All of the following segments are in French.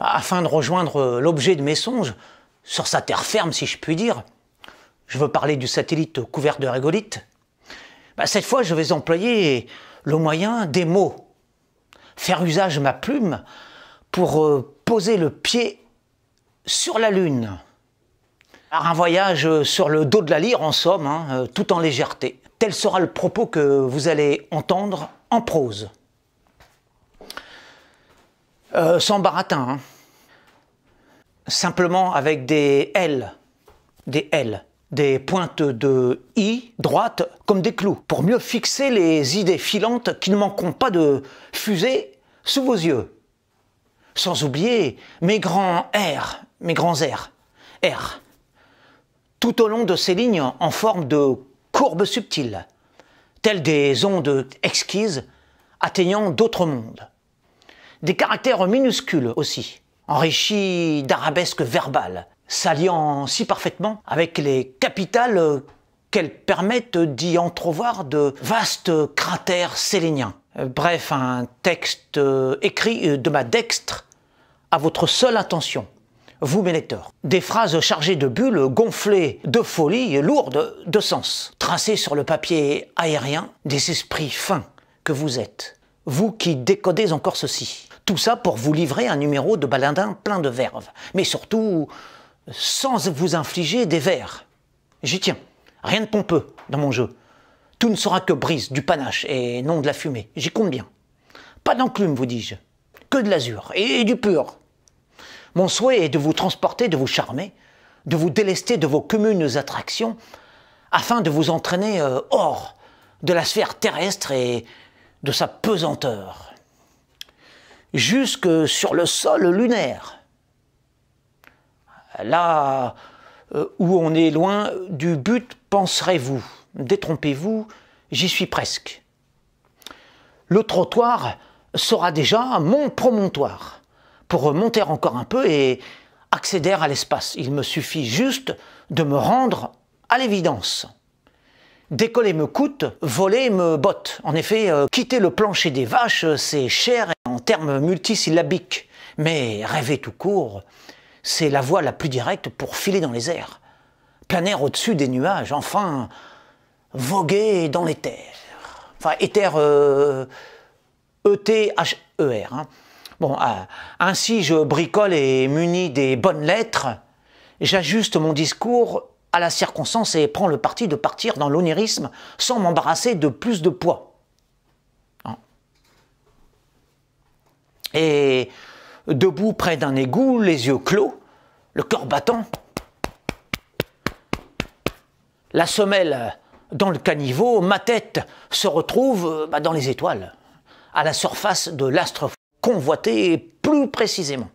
afin de rejoindre euh, l'objet de mes songes, sur sa terre ferme si je puis dire. Je veux parler du satellite couvert de régolithes. Bah, cette fois, je vais employer le moyen des mots. Faire usage de ma plume pour euh, poser le pied sur la Lune. un voyage euh, sur le dos de la lyre, en somme, hein, tout en légèreté. Tel sera le propos que vous allez entendre en prose. Euh, sans baratin, hein. simplement avec des L, des L, des pointes de I droites comme des clous, pour mieux fixer les idées filantes qui ne manqueront pas de fusée sous vos yeux. Sans oublier mes grands R, mes grands R, R, tout au long de ces lignes en forme de courbes subtiles, telles des ondes exquises atteignant d'autres mondes des caractères minuscules aussi, enrichis d'arabesques verbales, s'alliant si parfaitement avec les capitales qu'elles permettent d'y entrevoir de vastes cratères séléniens. Euh, bref, un texte euh, écrit euh, de ma dextre à votre seule intention, vous mes lecteurs. Des phrases chargées de bulles, gonflées de folie, lourdes de sens, tracées sur le papier aérien des esprits fins que vous êtes, vous qui décodez encore ceci. Tout ça pour vous livrer un numéro de baladin plein de verve, mais surtout sans vous infliger des vers. J'y tiens. Rien de pompeux dans mon jeu. Tout ne sera que brise, du panache et non de la fumée. J'y compte bien. Pas d'enclume, vous dis-je. Que de l'azur et du pur. Mon souhait est de vous transporter, de vous charmer, de vous délester de vos communes attractions, afin de vous entraîner euh, hors de la sphère terrestre et de sa pesanteur jusque sur le sol lunaire. Là euh, où on est loin du but, penserez-vous. Détrompez-vous, j'y suis presque. Le trottoir sera déjà mon promontoire pour monter encore un peu et accéder à l'espace. Il me suffit juste de me rendre à l'évidence. Décoller me coûte, voler me botte. En effet, euh, quitter le plancher des vaches, euh, c'est cher en termes multisyllabiques. Mais rêver tout court, c'est la voie la plus directe pour filer dans les airs. Planer au-dessus des nuages, enfin, voguer dans l'éther. Enfin, éther, E-T-H-E-R. Euh, e e hein. Bon, ainsi je bricole et muni des bonnes lettres, j'ajuste mon discours à la circonstance et prend le parti de partir dans l'onirisme sans m'embarrasser de plus de poids. Hein. et debout près d'un égout, les yeux clos, le corps battant, la semelle dans le caniveau, ma tête se retrouve bah, dans les étoiles, à la surface de l'astre convoité plus précisément.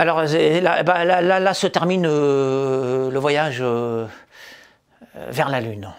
Alors eh ben, là, là, là, se termine euh, le voyage euh, vers la Lune.